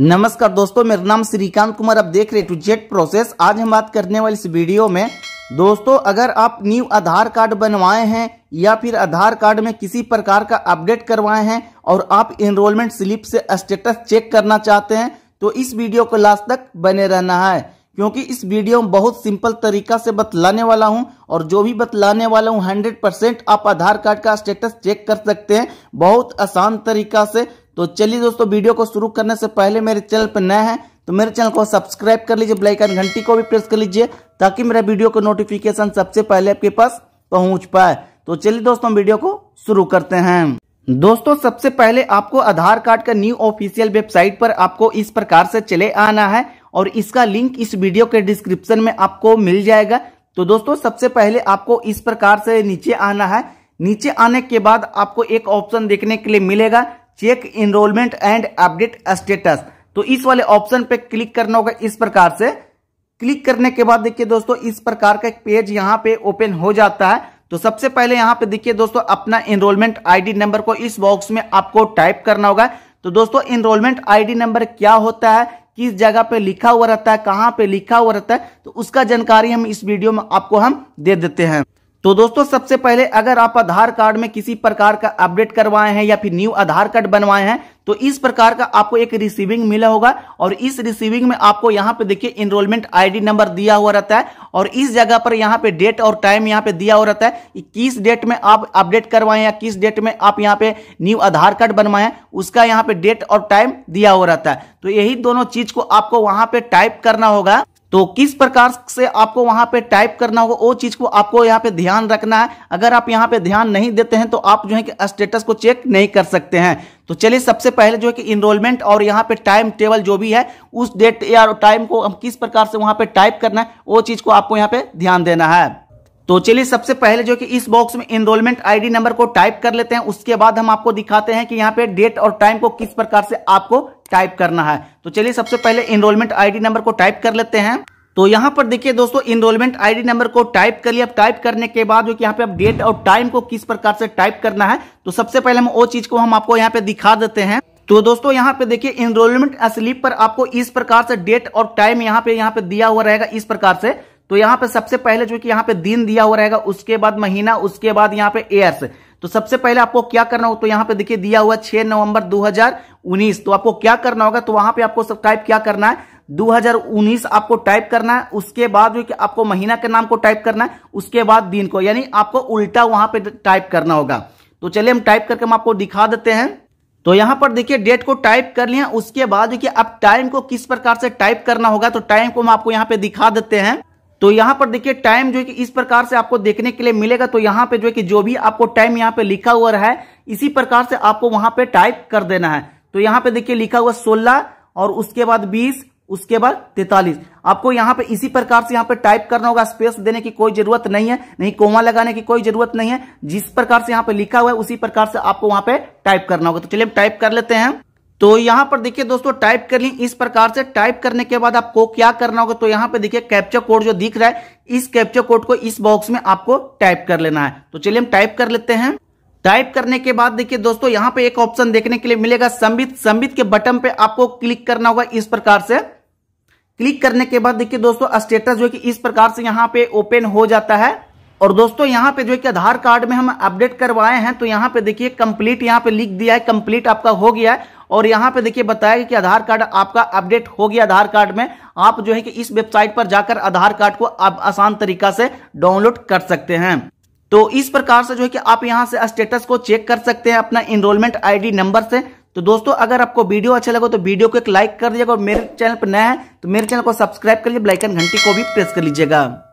नमस्कार दोस्तों मेरा नाम श्रीकांत कुमार आप देख रहे टू जेट प्रोसेस आज हम बात करने वाले इस वीडियो में दोस्तों अगर आप न्यू आधार कार्ड बनवाए हैं या फिर आधार कार्ड में किसी प्रकार का अपडेट करवाए हैं और आप इनरोलमेंट स्लिप से स्टेटस चेक करना चाहते हैं तो इस वीडियो को लास्ट तक बने रहना है क्योंकि इस वीडियो में बहुत सिंपल तरीका से बतलाने वाला हूं और जो भी बतलाने वाला हूं 100% आप आधार कार्ड का स्टेटस चेक कर सकते हैं बहुत आसान तरीका से तो चलिए दोस्तों वीडियो को शुरू करने से पहले मेरे चैनल पर नए हैं तो मेरे चैनल को सब्सक्राइब कर लीजिए ब्लाइकन घंटी को भी प्रेस कर लीजिए ताकि मेरा वीडियो का नोटिफिकेशन सबसे पहले आपके पास पहुंच पाए तो चलिए दोस्तों वीडियो को शुरू करते हैं दोस्तों सबसे पहले आपको आधार कार्ड का न्यू ऑफिशियल वेबसाइट पर आपको इस प्रकार से चले आना है और इसका लिंक इस वीडियो के डिस्क्रिप्शन में आपको मिल जाएगा तो दोस्तों सबसे पहले आपको इस प्रकार से नीचे आना है नीचे आने के बाद आपको एक ऑप्शन देखने के लिए मिलेगा check enrolment and update status तो इस वाले ऑप्शन पे क्लिक करना होगा इस प्रकार से क्लिक करने के बाद देखिए दोस्तों इस प्रकार का एक पेज यहाँ पे ओपन हो जाता है तो सबसे पहले यहाँ पे देखिए दोस्तों अपना इनरोलमेंट आईडी नंबर को इस बॉक्स में आपको टाइप करना होगा तो दोस्तों इनरोलमेंट आईडी नंबर क्या होता है किस जगह पे लिखा हुआ रहता है कहाँ पे लिखा हुआ रहता है तो उसका जानकारी हम इस वीडियो में आपको हम दे देते हैं तो दोस्तों सबसे पहले अगर आप आधार कार्ड में किसी प्रकार का अपडेट करवाए हैं या फिर न्यू आधार कार्ड बनवाए हैं तो इस प्रकार का आपको एक रिसीविंग मिला होगा और इस रिसीविंग में आपको यहाँ पे देखिए इनरोलमेंट आईडी नंबर दिया हुआ रहता है और इस जगह पर यहाँ पे डेट और टाइम यहाँ पे दिया हुआ रहता है किस डेट में आप अपडेट करवाएं या किस डेट में आप यहाँ पे न्यू आधार कार्ड बनवाएं उसका यहाँ पे डेट और टाइम दिया हुआ रहता है तो यही दोनों चीज को आपको वहां पे टाइप करना होगा तो किस प्रकार से आपको वहां पे टाइप करना होगा वो चीज को आपको यहाँ पे ध्यान रखना है अगर आप यहाँ पे ध्यान नहीं देते हैं तो आप जो है कि स्टेटस को चेक नहीं कर सकते हैं तो चलिए सबसे पहले जो है कि इनरोलमेंट और यहाँ पे टाइम टेबल जो भी है उस डेट या टाइम को हम किस प्रकार से वहां पर टाइप करना है वो चीज को आपको यहाँ पे ध्यान देना है तो चलिए सबसे पहले जो कि इस बॉक्स में इनरोलमेंट आईडी नंबर को टाइप कर लेते हैं उसके बाद हम आपको दिखाते हैं कि यहाँ पे डेट और टाइम को किस प्रकार से आपको टाइप करना है तो चलिए सबसे पहले इनरोलमेंट आईडी नंबर को टाइप कर लेते हैं तो यहां पर देखिए दोस्तों इनरोलमेंट आईडी नंबर को टाइप करिए अब टाइप करने के बाद जो कि यहाँ पे आप डेट और टाइम को किस प्रकार से टाइप करना है तो सबसे पहले हम वो चीज को हम आपको यहाँ पे दिखा देते हैं तो दोस्तों यहाँ पे देखिए इनरोलमेंट स्लिप पर आपको इस प्रकार से डेट और टाइम यहाँ पे यहाँ पे दिया हुआ रहेगा इस प्रकार से तो यहाँ पे सबसे पहले जो कि यहाँ पे दिन दिया हुआ रहेगा उसके बाद महीना उसके बाद यहाँ पे एयर्स तो सबसे पहले आपको क्या करना हो तो यहाँ पे देखिए दिया हुआ 6 नवंबर 2019 तो आपको क्या करना होगा तो वहां पे आपको सब टाइप क्या करना है 2019 आपको टाइप करना है उसके बाद जो कि आपको महीना के नाम को टाइप करना है उसके बाद दिन को यानी आपको उल्टा वहां पे टाइप करना होगा तो चलिए हम टाइप करके हम आपको दिखा देते हैं तो यहां पर देखिए डेट को टाइप कर लिया उसके बाद कि आप टाइम को किस प्रकार से टाइप करना होगा तो टाइम को हम आपको यहाँ पे दिखा देते हैं तो यहाँ पर देखिए टाइम जो कि इस प्रकार से आपको देखने के लिए मिलेगा तो यहाँ पे जो कि जो भी आपको टाइम यहाँ पे लिखा हुआ है इसी प्रकार से आपको वहां पे टाइप कर देना है तो यहाँ पे देखिए लिखा हुआ सोलह और उसके बाद बीस उसके बाद तैतालीस आपको यहां पे इसी प्रकार से यहां पे टाइप करना होगा स्पेस देने की कोई जरूरत नहीं है नहीं कोमा लगाने की कोई जरूरत नहीं है जिस प्रकार से यहां पे लिखा हुआ है उसी प्रकार से आपको वहां पे टाइप करना होगा तो चलिए हम टाइप कर लेते हैं तो यहां पर देखिए दोस्तों टाइप कर ली इस प्रकार से टाइप करने के बाद आपको क्या करना होगा तो यहां पर देखिए कैप्चर कोड जो दिख रहा है इस कैप्चर कोड को इस बॉक्स में आपको टाइप कर लेना है तो चलिए हम टाइप कर लेते हैं टाइप करने के बाद देखिए दोस्तों यहां पे एक ऑप्शन देखने के लिए मिलेगा संबित संबित के बटन पे आपको क्लिक करना होगा इस प्रकार से क्लिक करने के बाद देखिए दोस्तों स्टेटस जो है कि इस प्रकार से यहाँ पे ओपन हो जाता है और दोस्तों यहाँ पे जो है कि आधार कार्ड में हम अपडेट करवाए हैं तो यहाँ पे देखिए कंप्लीट यहाँ पे लिख दिया है कंप्लीट आपका हो गया है और यहाँ पे देखिए बताया कि आधार कार्ड आपका अपडेट हो गया आधार कार्ड में आप जो है कि इस वेबसाइट पर जाकर आधार कार्ड को आप आसान तरीका से डाउनलोड कर सकते हैं तो इस प्रकार से जो है कि आप यहाँ से स्टेटस को चेक कर सकते हैं अपना इनरोलमेंट आईडी नंबर से तो दोस्तों अगर आपको वीडियो अच्छा लगा तो वीडियो को एक लाइक कर दीजिएगा और मेरे चैनल पर नया है तो मेरे चैनल को सब्सक्राइब कर लीजिए ब्लाइकन घंटी को भी प्रेस कर लीजिएगा